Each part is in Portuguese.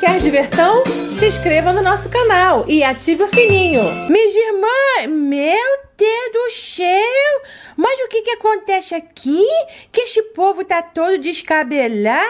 Quer diversão? Se inscreva no nosso canal e ative o sininho. Minhas irmãs, meu Deus do céu! Mas o que que acontece aqui? Que este povo tá todo descabelado?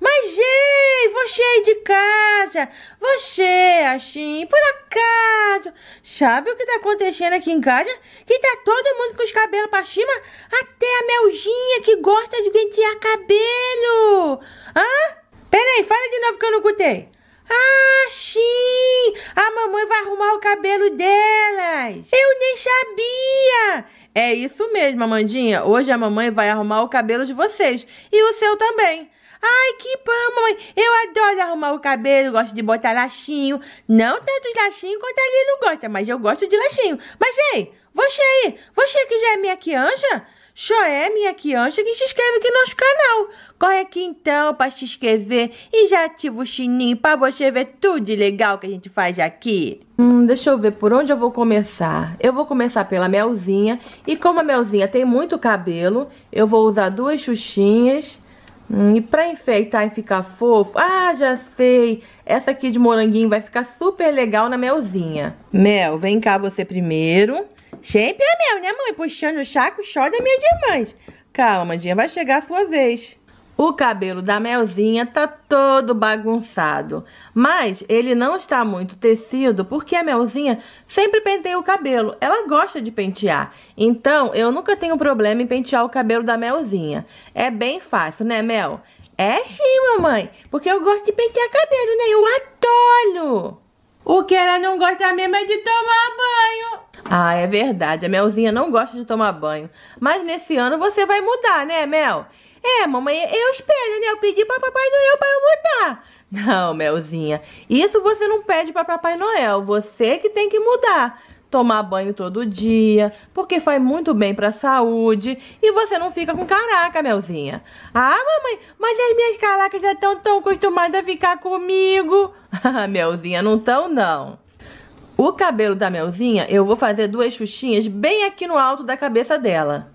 Mas, ei, você aí de casa, você, assim, por acaso, sabe o que tá acontecendo aqui em casa? Que tá todo mundo com os cabelos pra cima, até a Melzinha que gosta de pentear cabelo. Hã? Peraí, fala de novo que eu não escutei. Ah, sim! A mamãe vai arrumar o cabelo delas! Eu nem sabia! É isso mesmo, Amandinha. Hoje a mamãe vai arrumar o cabelo de vocês e o seu também. Ai, que bom, mãe. Eu adoro arrumar o cabelo, gosto de botar laxinho. Não tanto de laxinho quanto a não gosta, mas eu gosto de laxinho. Mas, ei, você aí, você que já é minha Anja é minha quiancha, que se inscreve aqui no nosso canal. Corre aqui então para se inscrever e já ativa o sininho para você ver tudo de legal que a gente faz aqui. Hum, deixa eu ver por onde eu vou começar. Eu vou começar pela Melzinha. E como a Melzinha tem muito cabelo, eu vou usar duas xuxinhas. Hum, e pra enfeitar e ficar fofo... Ah, já sei! Essa aqui de moranguinho vai ficar super legal na Melzinha. Mel, vem cá você primeiro. Sempre é meu, né, mãe? Puxando o chaco, chó da minha irmãs. Calma, Mandinha, vai chegar a sua vez. O cabelo da Melzinha tá todo bagunçado, mas ele não está muito tecido porque a Melzinha sempre penteia o cabelo, ela gosta de pentear, então eu nunca tenho problema em pentear o cabelo da Melzinha. É bem fácil, né Mel? É sim, mamãe, porque eu gosto de pentear cabelo, né? Eu atolho! O que ela não gosta mesmo é de tomar banho! Ah, é verdade. A Melzinha não gosta de tomar banho. Mas nesse ano você vai mudar, né, Mel? É, mamãe, eu espero, né? Eu pedi para Papai Noel para eu mudar. Não, Melzinha, isso você não pede para Papai Noel. Você que tem que mudar tomar banho todo dia, porque faz muito bem para a saúde e você não fica com caraca, Melzinha. Ah, mamãe, mas as minhas caracas já estão tão acostumadas a ficar comigo. Ah, Melzinha, não tão não. O cabelo da Melzinha, eu vou fazer duas xuxinhas bem aqui no alto da cabeça dela.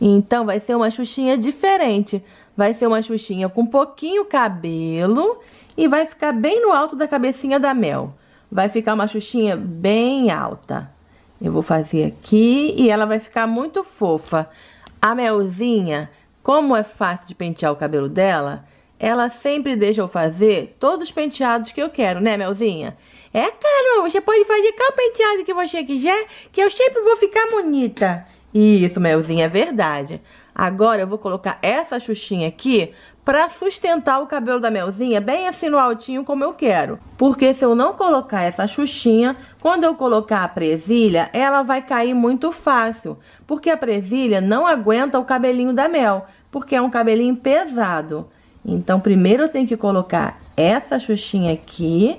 Então, vai ser uma xuxinha diferente. Vai ser uma xuxinha com pouquinho cabelo e vai ficar bem no alto da cabecinha da Mel. Vai ficar uma xuxinha bem alta. Eu vou fazer aqui e ela vai ficar muito fofa. A Melzinha, como é fácil de pentear o cabelo dela, ela sempre deixa eu fazer todos os penteados que eu quero, né, Melzinha? É, Carol, você pode fazer qual penteado que você quiser, que eu sempre vou ficar bonita. Isso, Melzinha, é verdade. Agora eu vou colocar essa xuxinha aqui para sustentar o cabelo da Melzinha bem assim no altinho como eu quero. Porque se eu não colocar essa xuxinha, quando eu colocar a presilha, ela vai cair muito fácil. Porque a presilha não aguenta o cabelinho da Mel, porque é um cabelinho pesado. Então, primeiro eu tenho que colocar essa xuxinha aqui,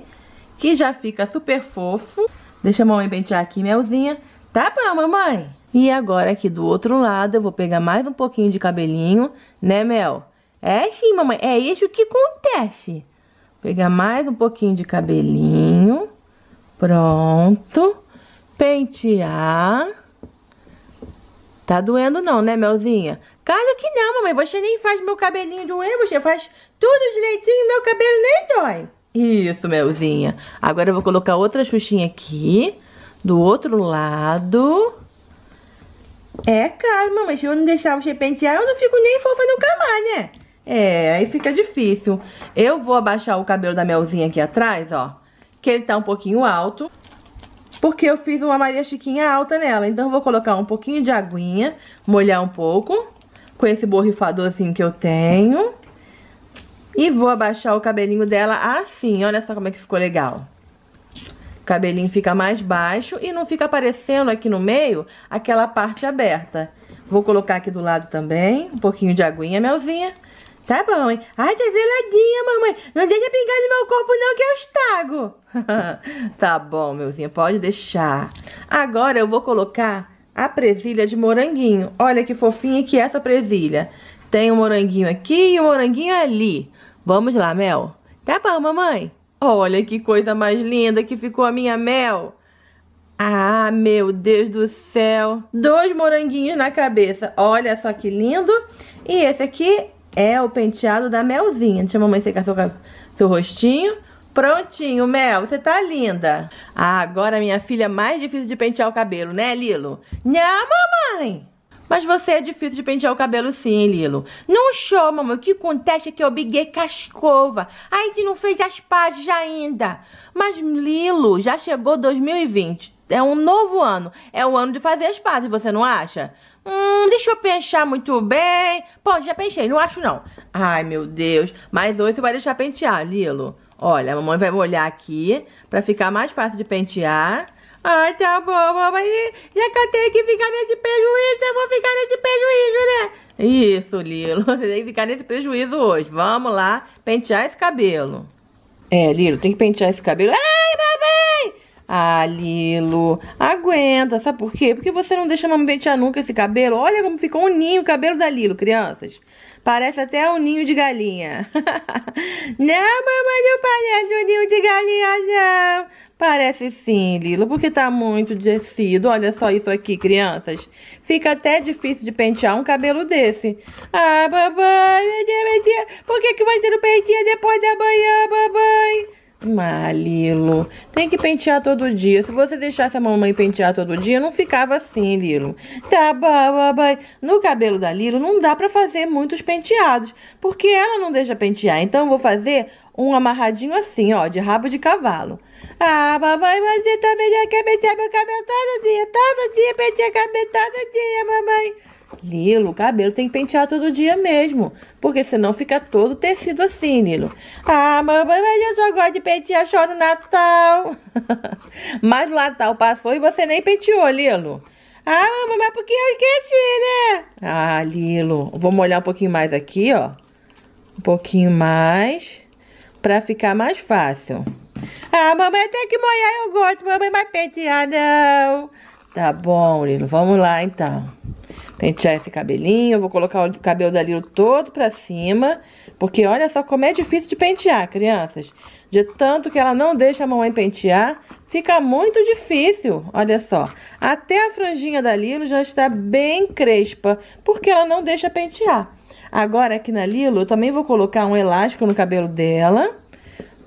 que já fica super fofo. Deixa a mamãe pentear aqui, Melzinha. Tá bom, mamãe? E agora aqui do outro lado, eu vou pegar mais um pouquinho de cabelinho, né, Mel? É sim, mamãe, é isso que acontece. pegar mais um pouquinho de cabelinho. Pronto. Pentear. Tá doendo não, né, Melzinha? Claro que não, mamãe. Você nem faz meu cabelinho doer, você faz tudo direitinho e meu cabelo nem dói. Isso, Melzinha. Agora eu vou colocar outra xuxinha aqui, do outro lado. É, cara, mamãe. Se eu não deixar você pentear, eu não fico nem fofa nunca mais, né? É, aí fica difícil. Eu vou abaixar o cabelo da Melzinha aqui atrás, ó. Que ele tá um pouquinho alto. Porque eu fiz uma Maria Chiquinha alta nela. Então eu vou colocar um pouquinho de aguinha, molhar um pouco com esse borrifadorzinho assim, que eu tenho. E vou abaixar o cabelinho dela assim, olha só como é que ficou legal. O cabelinho fica mais baixo e não fica aparecendo aqui no meio aquela parte aberta. Vou colocar aqui do lado também, um pouquinho de aguinha, melzinha. Tá bom, hein? Ai, tá zeladinha, mamãe. Não deixa pingar no meu corpo não, que eu estago tá bom, melzinha, pode deixar. Agora eu vou colocar a presilha de moranguinho. Olha que fofinha que é essa presilha. Tem um moranguinho aqui e um moranguinho ali. Vamos lá, Mel. Tá bom, mamãe. Olha que coisa mais linda que ficou a minha Mel. Ah, meu Deus do céu. Dois moranguinhos na cabeça. Olha só que lindo. E esse aqui é o penteado da Melzinha. Deixa a mamãe secar seu, seu rostinho. Prontinho, Mel, você tá linda. Ah, agora minha filha é mais difícil de pentear o cabelo, né, Lilo? Né, mamãe! Mas você é difícil de pentear o cabelo sim, Lilo. Não show, mamãe. O que acontece é que eu biguei cascova. A gente não fez as pazes ainda. Mas, Lilo, já chegou 2020. É um novo ano. É o ano de fazer as pazes, você não acha? Hum, deixa eu pensar muito bem. Bom, já pensei, não acho não. Ai, meu Deus. Mas hoje você vai deixar pentear, Lilo. Olha, a mamãe vai molhar aqui pra ficar mais fácil de pentear. Ai, tá bom, mamãe. Já que eu tenho que ficar nesse prejuízo, eu vou ficar nesse prejuízo, né? Isso, Lilo. Tem que ficar nesse prejuízo hoje. Vamos lá pentear esse cabelo. É, Lilo, tem que pentear esse cabelo. Ai, mamãe! Ah, Lilo, aguenta, sabe por quê? Porque você não deixa mambentear nunca esse cabelo. Olha como ficou um ninho o cabelo da Lilo, crianças. Parece até um ninho de galinha. não, mamãe, não parece um ninho de galinha, não. Parece sim, Lilo, porque tá muito descido. Olha só isso aqui, crianças. Fica até difícil de pentear um cabelo desse. Ah, babai, meu Deus, meu Deus. Por que, que você não pentear depois da manhã, babai? Malilo, tem que pentear todo dia. Se você deixasse a mamãe pentear todo dia, não ficava assim, Lilo. Tá, babai. No cabelo da Lilo não dá para fazer muitos penteados, porque ela não deixa pentear. Então eu vou fazer um amarradinho assim, ó, de rabo de cavalo. Ah, mamãe, você também já quer pentear meu cabelo todo dia, todo dia, pentear cabelo todo dia, mamãe. Lilo, o cabelo tem que pentear todo dia mesmo, porque senão fica todo tecido assim, Lilo. Ah, mamãe, mas eu só gosto de pentear só no Natal. mas o Natal passou e você nem penteou, Lilo. Ah, mamãe, mas porque eu esqueci, né? Ah, Lilo, vou molhar um pouquinho mais aqui, ó. Um pouquinho mais, pra ficar mais fácil. Ah, mamãe, até que molhar eu gosto, mamãe, mas pentear não. Tá bom, Lilo, vamos lá então pentear esse cabelinho. Eu vou colocar o cabelo da Lilo todo pra cima. Porque olha só como é difícil de pentear, crianças. De tanto que ela não deixa a mamãe pentear, fica muito difícil. Olha só. Até a franjinha da Lilo já está bem crespa, porque ela não deixa pentear. Agora aqui na Lilo, eu também vou colocar um elástico no cabelo dela.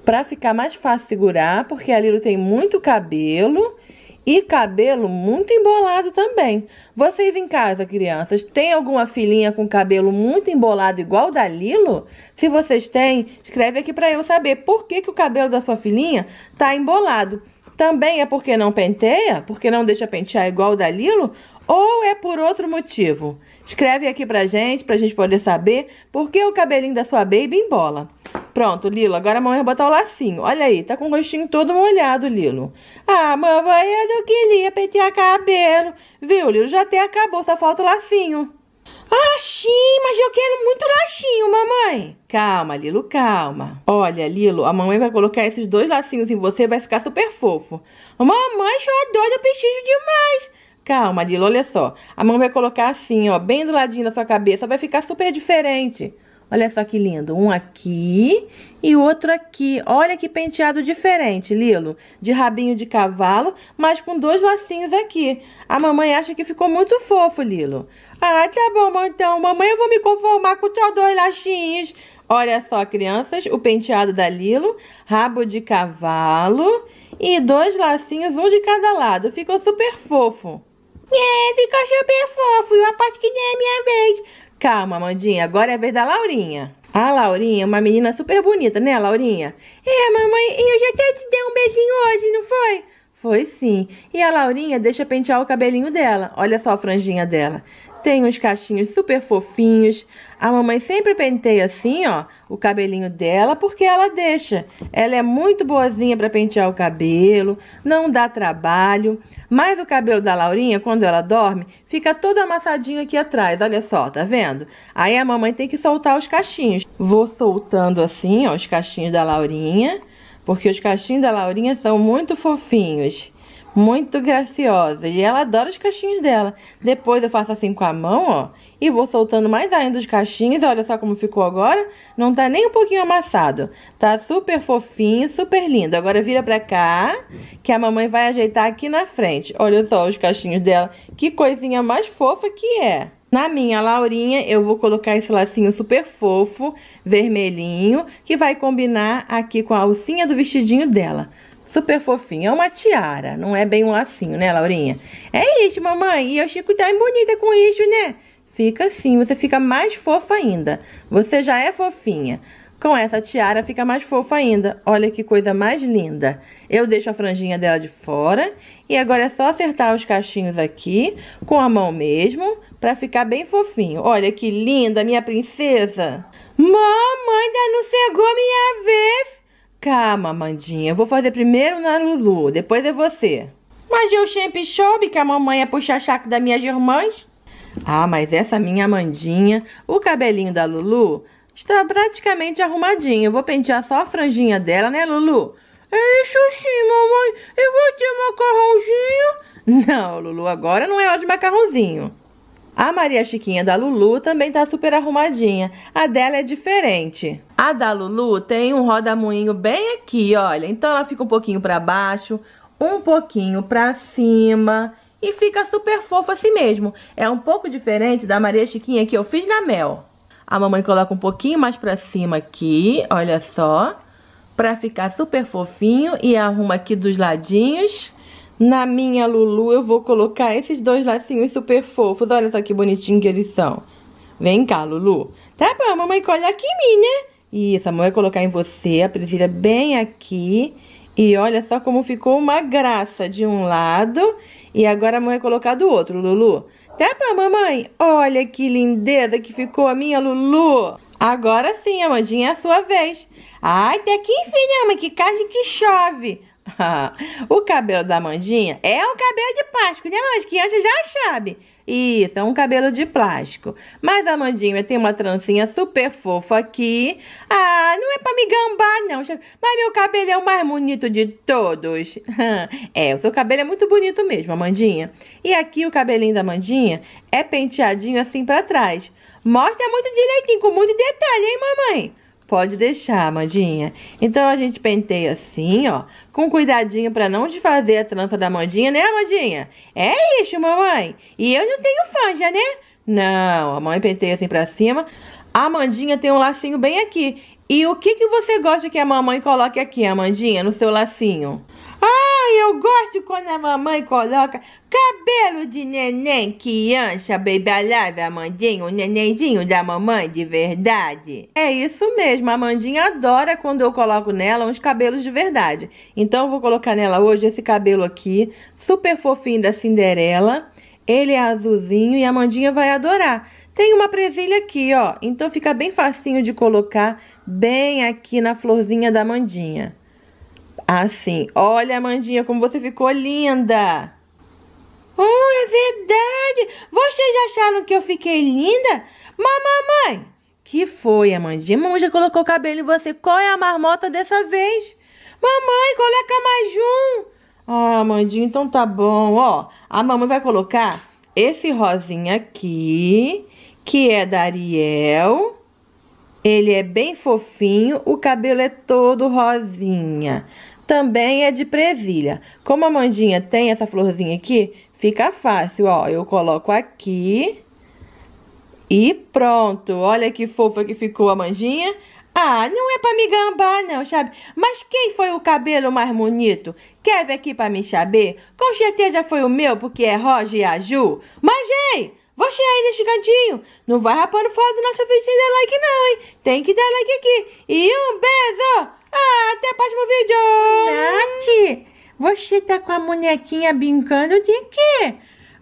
Pra ficar mais fácil segurar, porque a Lilo tem muito cabelo e cabelo muito embolado também. Vocês em casa, crianças, tem alguma filhinha com cabelo muito embolado igual da Lilo? Se vocês têm, escreve aqui para eu saber por que, que o cabelo da sua filhinha tá embolado. Também é porque não penteia? Porque não deixa pentear igual da Lilo? Ou é por outro motivo? Escreve aqui pra gente, pra gente poder saber por que o cabelinho da sua baby embola. Pronto, Lilo, agora a mamãe vai botar o lacinho. Olha aí, tá com o rostinho todo molhado, Lilo. Ah, mamãe, eu não queria pentear cabelo. Viu, Lilo, já até acabou, só falta o lacinho. Ah, mas eu quero muito lacinho, mamãe. Calma, Lilo, calma. Olha, Lilo, a mamãe vai colocar esses dois lacinhos em você, vai ficar super fofo. Mamãe, eu adoro, eu preciso demais. Calma, Lilo, olha só. A mamãe vai colocar assim, ó, bem do ladinho da sua cabeça, vai ficar super diferente. Olha só que lindo. Um aqui e outro aqui. Olha que penteado diferente, Lilo. De rabinho de cavalo, mas com dois lacinhos aqui. A mamãe acha que ficou muito fofo, Lilo. Ah, tá bom, então. Mamãe, eu vou me conformar com só dois lacinhos. Olha só, crianças, o penteado da Lilo, rabo de cavalo e dois lacinhos, um de cada lado. Ficou super fofo. É, ficou super fofo. E a parte que nem é minha vez. Calma, Mandinha, agora é a vez da Laurinha. A Laurinha, é uma menina super bonita, né, Laurinha? É, mamãe, eu já até te dei um beijinho hoje, não foi? Foi sim. E a Laurinha deixa pentear o cabelinho dela. Olha só a franjinha dela. Tem uns cachinhos super fofinhos. A mamãe sempre penteia assim, ó, o cabelinho dela, porque ela deixa. Ela é muito boazinha para pentear o cabelo, não dá trabalho. Mas o cabelo da Laurinha, quando ela dorme, fica todo amassadinho aqui atrás, olha só, tá vendo? Aí a mamãe tem que soltar os cachinhos. Vou soltando assim, ó, os cachinhos da Laurinha, porque os cachinhos da Laurinha são muito fofinhos. Muito graciosa. E ela adora os cachinhos dela. Depois eu faço assim com a mão, ó. E vou soltando mais ainda os cachinhos. Olha só como ficou agora. Não tá nem um pouquinho amassado. Tá super fofinho, super lindo. Agora vira pra cá, que a mamãe vai ajeitar aqui na frente. Olha só os cachinhos dela. Que coisinha mais fofa que é. Na minha Laurinha, eu vou colocar esse lacinho super fofo, vermelhinho, que vai combinar aqui com a alcinha do vestidinho dela super fofinho. É uma tiara, não é bem um lacinho, né, Laurinha? É isso, mamãe. E eu fico tão bonita com isso, né? Fica assim, você fica mais fofa ainda. Você já é fofinha. Com essa tiara fica mais fofa ainda. Olha que coisa mais linda. Eu deixo a franjinha dela de fora. E agora é só acertar os cachinhos aqui, com a mão mesmo, pra ficar bem fofinho. Olha que linda, minha princesa. Mamãe, ainda não chegou minha vez. Calma, mamandinha, Eu vou fazer primeiro na Lulu, depois é você. Mas eu sempre soube que a mamãe ia é puxar chaco das minhas irmãs. Ah, mas essa minha Mandinha, o cabelinho da Lulu, está praticamente arrumadinho. Eu vou pentear só a franjinha dela, né, Lulu? É isso sim, mamãe. Eu vou ter macarrãozinho. Não, Lulu, agora não é hora de macarrãozinho. A Maria Chiquinha da Lulu também tá super arrumadinha. A dela é diferente. A da Lulu tem um rodamuinho bem aqui, olha. Então ela fica um pouquinho pra baixo, um pouquinho pra cima e fica super fofo assim mesmo. É um pouco diferente da Maria Chiquinha que eu fiz na Mel. A mamãe coloca um pouquinho mais pra cima aqui, olha só. Pra ficar super fofinho e arruma aqui dos ladinhos. Na minha Lulu, eu vou colocar esses dois lacinhos super fofos. Olha só que bonitinho que eles são. Vem cá, Lulu. Tá bom, mamãe colhe aqui em mim, né? Isso, a mamãe vai colocar em você, a presilha bem aqui. E olha só como ficou uma graça de um lado. E agora a mamãe vai colocar do outro, Lulu. Tá bom, mamãe? Olha que lindeza que ficou a minha Lulu. Agora sim, Amandinha, é a sua vez. Ai, até que enfim, né, mãe? Que caixa que chove. o cabelo da Mandinha é um cabelo de plástico, né, mãe? Que acha já sabe. Isso, é um cabelo de plástico. Mas a Mandinha tem uma trancinha super fofa aqui. Ah, não é pra me gambar, não. Mas meu cabelo é o mais bonito de todos. é, o seu cabelo é muito bonito mesmo, Amandinha. E aqui o cabelinho da Mandinha é penteadinho assim para trás. Mostra muito direitinho, com muito detalhe, hein, mamãe? pode deixar, Mandinha. Então a gente penteia assim, ó, com cuidadinho para não desfazer a trança da Mandinha, né, Mandinha? É isso, mamãe. E eu não tenho franja, né? Não, a mãe penteia assim para cima. A Mandinha tem um lacinho bem aqui. E o que, que você gosta que a mamãe coloque aqui, Amandinha, no seu lacinho? Ah, Ai, eu gosto quando a mamãe coloca cabelo de neném que ancha, baby alive, Amandinha, o nenenzinho da mamãe de verdade. É isso mesmo, a Amandinha adora quando eu coloco nela uns cabelos de verdade. Então eu vou colocar nela hoje esse cabelo aqui, super fofinho da Cinderela. Ele é azulzinho e a Mandinha vai adorar. Tem uma presilha aqui, ó. Então fica bem facinho de colocar bem aqui na florzinha da Mandinha. Assim, olha, Amandinha, como você ficou linda! Hum, é verdade! Vocês acharam que eu fiquei linda? mamãe, que foi, Amandinha? Mamãe já colocou o cabelo em você. Qual é a marmota dessa vez? Mamãe, coloca mais um! Ah, Amandinha, então tá bom. Ó, a mamãe vai colocar esse rosinha aqui, que é da Ariel. Ele é bem fofinho, o cabelo é todo rosinha também é de presilha. Como a mandinha tem essa florzinha aqui, fica fácil, ó. Eu coloco aqui e pronto. Olha que fofa que ficou a mandinha. Ah, não é pra me gambar não, sabe? Mas quem foi o cabelo mais bonito? Quer ver aqui pra me saber? Com certeza foi o meu, porque é Roger e Azul. Mas, ei, você aí nesse cantinho, não vai rapando fora do nosso vídeo e dar like não, hein? Tem que dar like aqui. E um beijo! Ah, até o próximo vídeo! Nath, você tá com a bonequinha brincando de quê?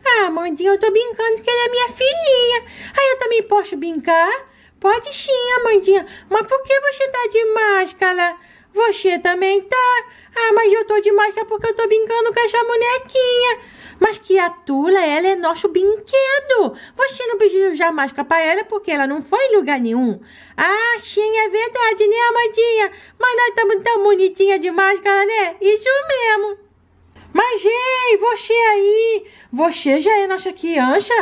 Ah, Amandinha, eu tô brincando que ela é minha filhinha. Aí eu também posso brincar? Pode sim, Amandinha. Ah, mas por que você tá de máscara? Você também tá? Ah, mas eu tô de máscara porque eu tô brincando com essa bonequinha mas que a Tula, ela é nosso brinquedo. Você não pediu jamais máscara para ela porque ela não foi em lugar nenhum. Ah, sim, é verdade, né, amadinha? Mas nós estamos tão bonitinha de máscara, né? Isso mesmo. Mas, ei, você aí, você já é nossa criança?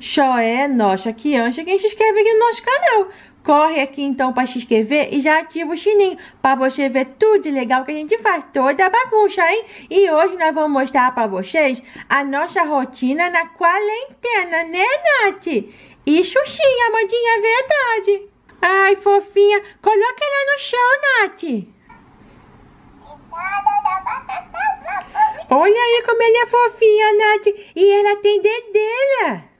Só é nossa criança quem se inscreve aqui no nosso canal. Corre aqui então para inscrever e já ativa o sininho para você ver tudo legal que a gente faz, toda a bagunça, hein? E hoje nós vamos mostrar para vocês a nossa rotina na quarentena, né, Nath? E Xuxinha, modinha é verdade. Ai, fofinha, coloca ela no chão, Nath. Olha aí como ela é fofinha, Nath. E ela tem dedelha.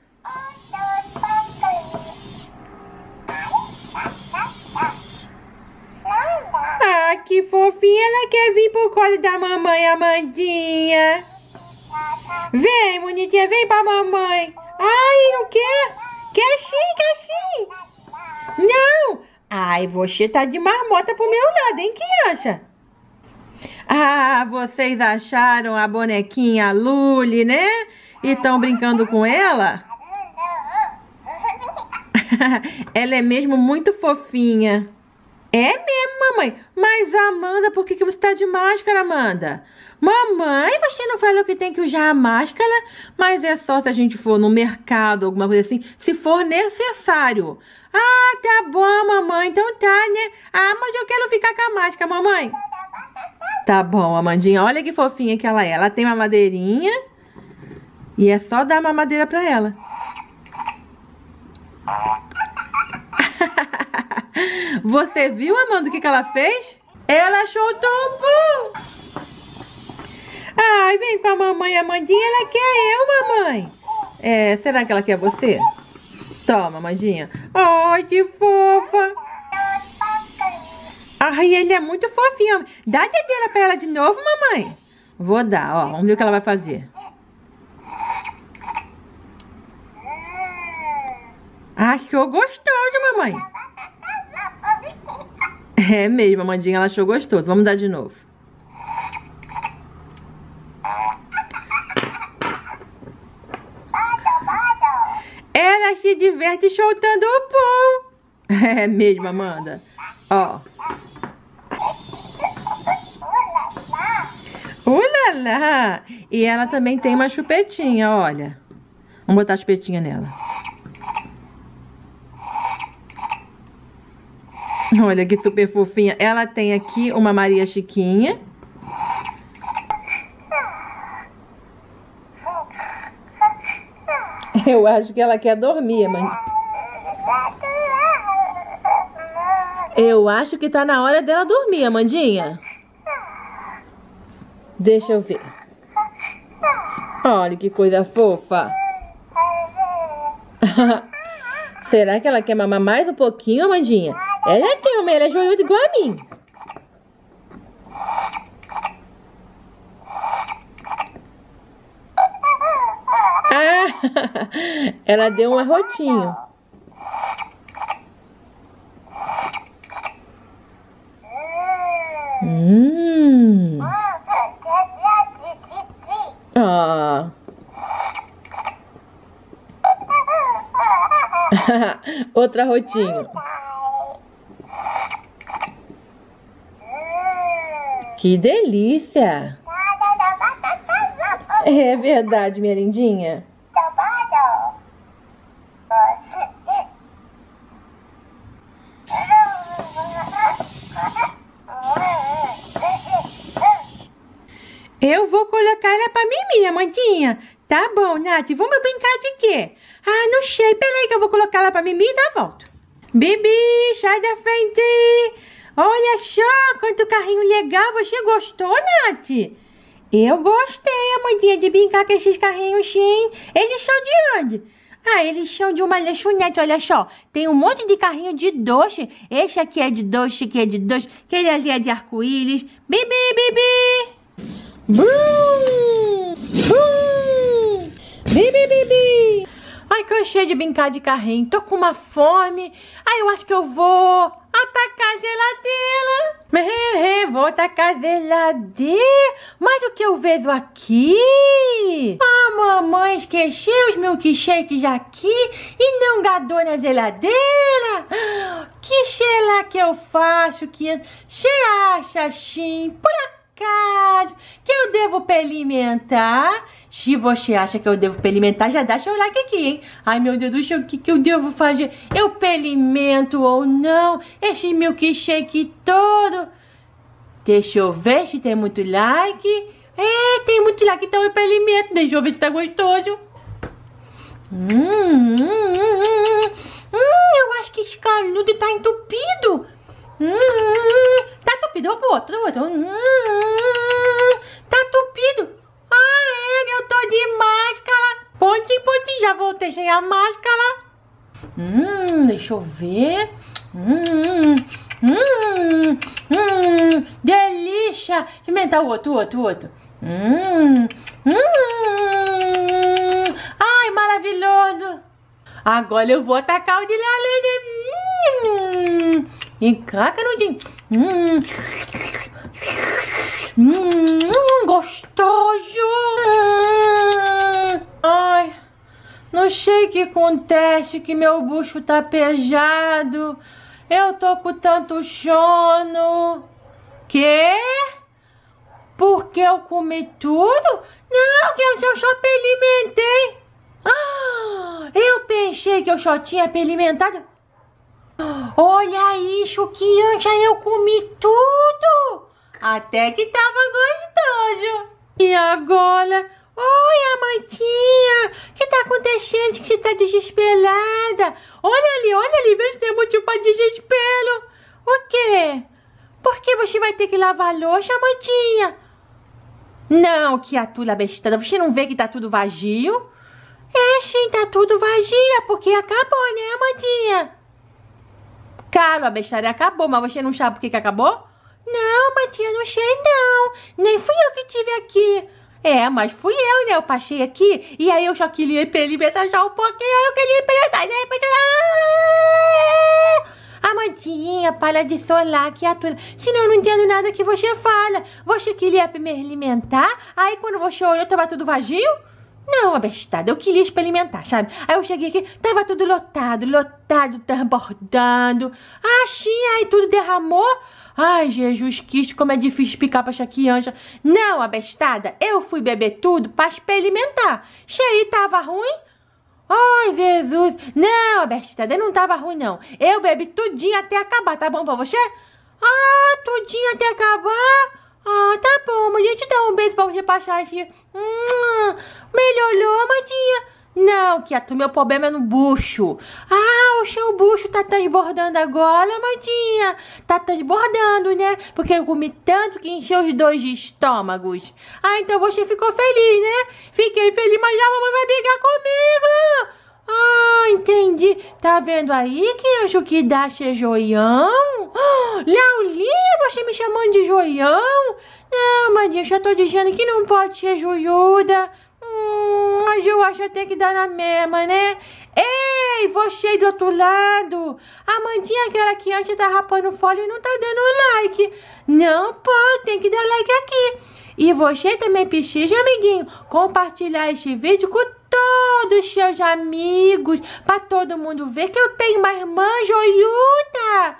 Ah, que fofinha, ela quer vir pro colo da mamãe, Amandinha. Vem, bonitinha, vem pra mamãe. Ai, não quer? Quer sim, quer sim. Não. Ai, você tá de marmota pro meu lado, hein, criança? Ah, vocês acharam a bonequinha Luli, né? E estão brincando com ela? Ela é mesmo muito fofinha. É mesmo, mamãe. Mas, Amanda, por que, que você tá de máscara, Amanda? Mamãe, você não falou que tem que usar a máscara? Mas é só se a gente for no mercado, alguma coisa assim, se for necessário. Ah, tá bom, mamãe. Então tá, né? Ah, mas eu quero ficar com a máscara, mamãe. Tá bom, Amandinha. Olha que fofinha que ela é. Ela tem uma madeirinha. E é só dar uma madeira pra ela. Você viu, Amanda, o que, que ela fez? Ela achou o pum! Ai, vem com a mamãe, Amandinha, ela quer eu, mamãe! É, será que ela quer você? Toma, Amandinha. Ai, que fofa! Ai, ele é muito fofinho. Dá a dedela pra ela de novo, mamãe. Vou dar, ó. Vamos ver o que ela vai fazer. Achou gostoso, mamãe. É mesmo, amandinha ela achou gostoso. Vamos dar de novo. Ela se diverte soltando o pum. É mesmo, Amanda. Ó. Ulala! Uh, e ela também tem uma chupetinha, olha. Vamos botar a chupetinha nela. Olha que super fofinha. Ela tem aqui uma Maria Chiquinha. Eu acho que ela quer dormir, mãe. Eu acho que tá na hora dela dormir, Amandinha. Deixa eu ver. Olha que coisa fofa. Será que ela quer mamar mais um pouquinho, Amandinha? Ela quem é mas ela é joelhuda igual a mim. Ah, ela deu um arrotinho. Hum. Ah. Outro arrotinho. Que delícia! É verdade, minha lindinha. Eu vou colocar ela pra minha Amandinha. Tá bom, Nath. Vamos brincar de quê? Ah, não sei. Peraí que eu vou colocar ela pra mim. e já volto. Bibi, sai da frente. Olha só, quanto carrinho legal! Você gostou, Nath? Eu gostei, amadinha, de brincar com esses carrinhos, sim. Eles são de onde? Ah, eles são de uma lanchonete, olha só. Tem um monte de carrinho de doce. Esse aqui é de doce, que é de doce. Aquele ali é de arco-íris. Bibi, bibi! bum, bum, Bibi, bibi! Ai, cansei de brincar de carrinho, tô com uma fome. Ai, eu acho que eu vou atacar a geladeira. vou atacar a geladeira. Mas o que eu vejo aqui? A ah, mamãe esqueceu os milkshakes aqui e não gadou na geladeira. Que cheira que eu faço? Que... cheia xaxim Por aqui. Cade, que eu devo pelimentar? Se você acha que eu devo pelimentar, já dá seu like aqui, hein? Ai, meu Deus do céu, o que, que eu devo fazer? Eu pelimento ou não? Esse milkshake todo. Deixa eu ver se tem muito like. É, tem muito like, então eu pelimento. Deixa eu ver se tá gostoso. Hum, hum, hum, hum. hum, hum eu acho que esse canudo tá entupido. Hum, tá tupido, o outro o outro. Hum, tá tupido. Ah, ele é, eu tô de máscara. Pontinho, pontinho, já voltei sem a máscara. Hum, deixa eu ver. Hum, hum, hum, delícia. Experimentar o outro, o outro, o outro. Hum, hum. Ai, maravilhoso. Agora eu vou atacar o de lalê. Hum. E craca no din. Hum. Hum, gostoso. Ai, não sei o que acontece, que meu bucho tá pejado. Eu tô com tanto sono. Que? Porque eu comi tudo? Não, que eu só me alimentei. Ah, eu pensei que eu só tinha alimentado. Olha isso, que antes eu comi tudo! Até que tava gostoso! E agora? Oi, amantinha! O que tá acontecendo que você tá desesperada? Olha ali, olha ali, veja tem motivo pra desespero! O quê? Por que você vai ter que lavar a louça, amantinha? Não, criatura bestada, você não vê que tá tudo vazio? É sim, tá tudo vazia, é porque acabou, né, amantinha? caro, a besteira acabou, mas você não sabe por que, que acabou? Não, Matinha não sei não. Nem fui eu que tive aqui. É, mas fui eu, né? Eu passei aqui e aí eu só queria experimentar já um pouquinho. Eu queria experimentar, de A Amandinha, para de solar, criatura. Senão eu não entendo nada que você fala. Você queria me alimentar, aí quando você olhou, tava tudo vazio? Não, abestada, eu queria experimentar, sabe? Aí eu cheguei aqui, tava tudo lotado, lotado, transbordando. Ah, aí tudo derramou. Ai, Jesus Cristo, como é difícil picar pra chaquianja. Não, abestada, eu fui beber tudo pra experimentar. Cheio tava ruim? Ai, Jesus. Não, abestada, não tava ruim, não. Eu bebi tudinho até acabar, tá bom pra você? Ah, tudinho até acabar? Ah, tá bom, mas eu te dar um beijo pra você passar assim. Hum, melhorou, amadinha. Não, Kiato, meu problema é no bucho. Ah, o seu bucho tá transbordando agora, amadinha. Tá transbordando, né? Porque eu comi tanto que encheu os dois estômagos. Ah, então você ficou feliz, né? Fiquei feliz, mas já a mamãe vai brigar comigo. Ah, entendi. Tá vendo aí que anjo que dá é joião? Ah, Laulinha, você me chamando de joião? Não, Maria, eu já tô dizendo que não pode ser joiuda. Hum, mas eu acho até que dá na mesma, né? Ei, você do outro lado! A mandinha aquela que antes tá rapando folha e não tá dando like. Não pode, tem que dar like aqui. E você também precisa, amiguinho, compartilhar este vídeo com todos seus amigos, para todo mundo ver que eu tenho uma irmã joiuda.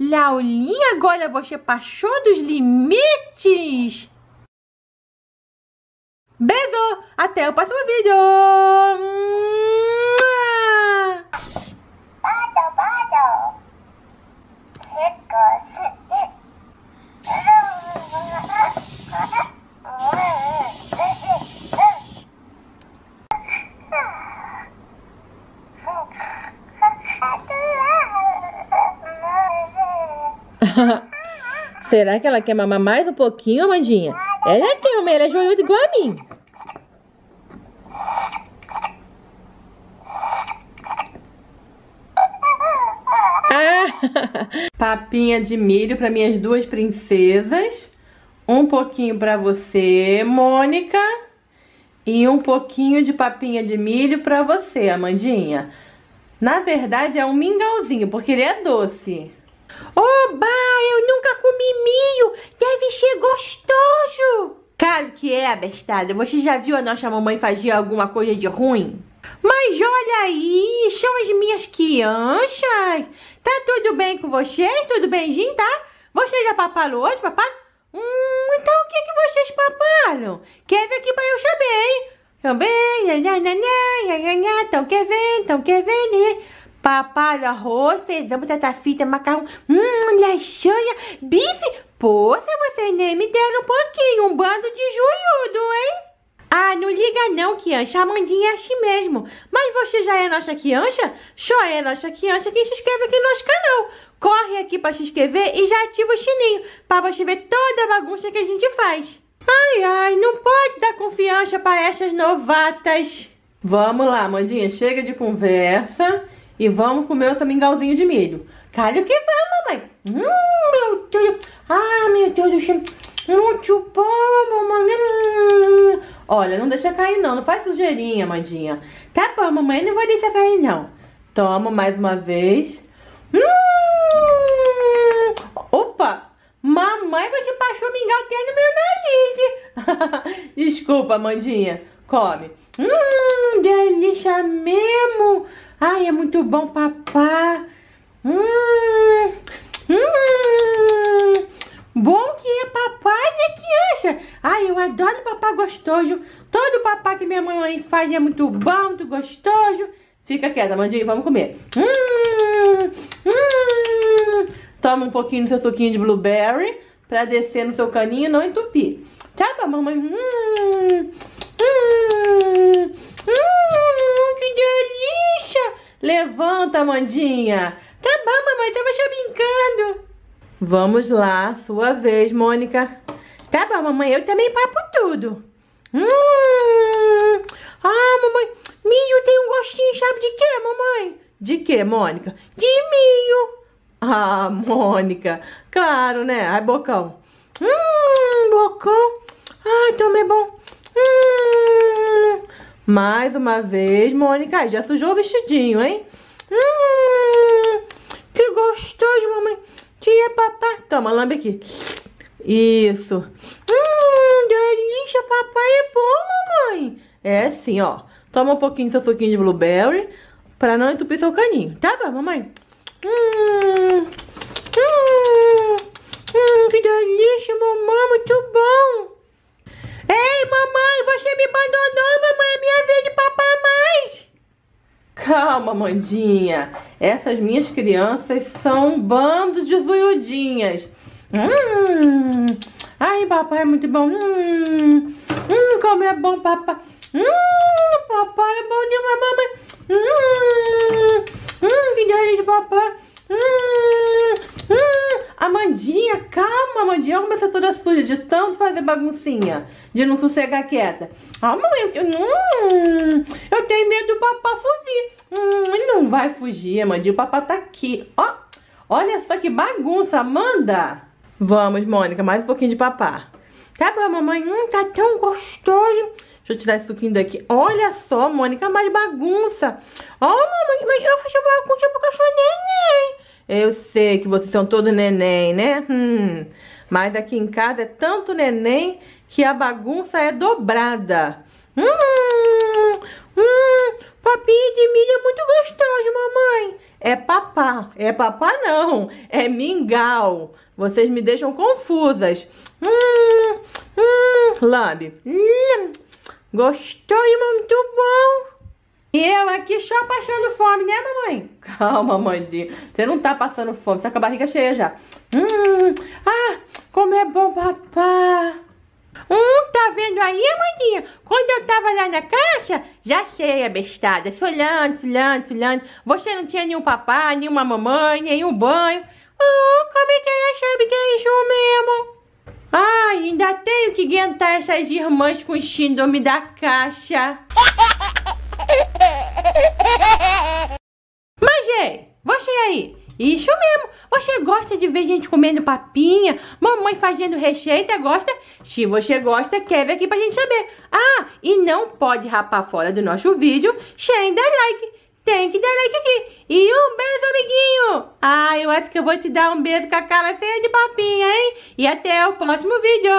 Laulinha, agora você passou dos limites. Beijo, até o próximo vídeo. Chico, Chico. Será que ela quer mamar mais um pouquinho, Amandinha? Ela quer, é mamar, Ela é joelhuda igual a mim. Ah! Papinha de milho para minhas duas princesas. Um pouquinho para você, Mônica. E um pouquinho de papinha de milho para você, Amandinha. Na verdade, é um mingauzinho, porque ele é doce. Oba, eu nunca comi milho, deve ser gostoso. Claro que é, bestada. Você já viu a nossa mamãe fazer alguma coisa de ruim? Mas olha aí, são as minhas crianças. Tá tudo bem com vocês? Tudo bemzinho, tá? Vocês já paparam hoje, papá? Hum, então o que, que vocês paparam? Quer ver aqui pra eu saber, hein? Também, então quer ver, então quer ver, né? papai, arroz, feijão, batata frita, macarrão, hum, lasanha, bife. Poxa, vocês nem me deram um pouquinho, um bando de juiudo, hein? Ah, não liga não, Kiancha, a Mandinha é assim mesmo. Mas você já é nossa Kiancha? Só é nossa Kiancha quem se inscreve aqui no nosso canal. Corre aqui para se inscrever e já ativa o sininho, para você ver toda a bagunça que a gente faz. Ai, ai, não pode dar confiança para essas novatas. Vamos lá, Mandinha, chega de conversa. E vamos comer o seu mingauzinho de milho. Claro que vamos, mamãe. Hum, meu Deus. Ah, meu Deus do céu. Muito bom, mamãe. Olha, não deixa cair não. Não faz sujeirinha, amadinha. Tá bom, mamãe. Não vou deixar cair não. Toma mais uma vez. Hum. Opa. Mamãe, você passou mingau até no meu nariz. Desculpa, Mandinha. Come. Hum, delícia mesmo. Ai, é muito bom papá. Hum, hum, bom que é papai, né, criança? Ai, eu adoro papá gostoso. Todo papá que minha mãe faz é muito bom, muito gostoso. Fica quieta, Mandinha, vamos comer. Hum, hum. Toma um pouquinho do seu suquinho de blueberry pra descer no seu caninho e não entupir. Tchau mamãe? Hum, hum, hum, que delícia! Levanta, Mandinha! Tá bom, mamãe, tava já brincando. Vamos lá, sua vez, Mônica. Tá bom, mamãe, eu também papo tudo. Hum! Ah, mamãe, milho tem um gostinho, sabe de quê, mamãe? De quê, Mônica? De milho. Ah, Mônica, claro, né? Ai, Bocão. Hum, Bocão. Ai, também é bom. Hum, mais uma vez, Mônica, já sujou o vestidinho, hein? Hum, que gostoso, mamãe. Tia, papai. Toma, lambe aqui. Isso. Hum, delícia, papai é bom, mamãe. É assim, ó. Toma um pouquinho do seu suquinho de blueberry pra não entupir seu caninho. Tá bom, mamãe? Hum, hum, hum, que delícia, mamãe. Muito bom. Ei, mamãe, você me abandonou, mamãe, é minha vez de papar mais. Calma, Mandinha. Essas minhas crianças são um bando de zoiudinhas. Hum, ai, papai é muito bom. Hum, hum como é bom, papai. Hum, papai é bom demais, mamãe. Hum, hum, que delícia, papai. Ah, ah, Amandinha, calma, Amandinha. Olha como você toda suja de tanto fazer baguncinha. De não sossegar quieta. Ah, mãe, eu, hum, eu tenho medo do papá fugir. Hum, ele não vai fugir, Amandinha. O papá tá aqui. Ó, olha só que bagunça, Amanda. Vamos, Mônica, mais um pouquinho de papá. Tá bom, mamãe. Hum, tá tão gostoso. Deixa eu tirar esse suquinho daqui. Olha só, Mônica, mais bagunça. Ó, oh, mamãe, mas eu faço bagunça pro cachorro neném. Eu sei que vocês são todos neném, né? Hum. Mas aqui em casa é tanto neném que a bagunça é dobrada. Hum, hum, hum. papinho de milho é muito gostoso, mamãe. É papá, é papá não, é mingau. Vocês me deixam confusas. Hum, hum, lambe. Hum. Gostou irmão? muito bom? E eu aqui só passando fome, né, mamãe? Calma, mandinha. Você não tá passando fome, tá com a barriga cheia já. Hum, ah, como é bom papá. Hum, tá vendo aí, mandinha? Quando eu tava lá na caixa, já cheia, bestada. Sulhando, sulhando, sulhando. Você não tinha nenhum papá, nenhuma mamãe, nenhum banho. Hum, como é que ela sabe que é isso mesmo? Ai, ainda tenho que aguentar essas irmãs com síndrome da caixa. Mas, ei, você aí, isso mesmo. Você gosta de ver gente comendo papinha, mamãe fazendo receita, gosta? Se você gosta, quer ver aqui pra gente saber. Ah, e não pode rapar fora do nosso vídeo sem dar like tem que dar like aqui. E um beijo, amiguinho. Ah, eu acho que eu vou te dar um beijo com a cara cheia de papinha, hein? E até o próximo vídeo.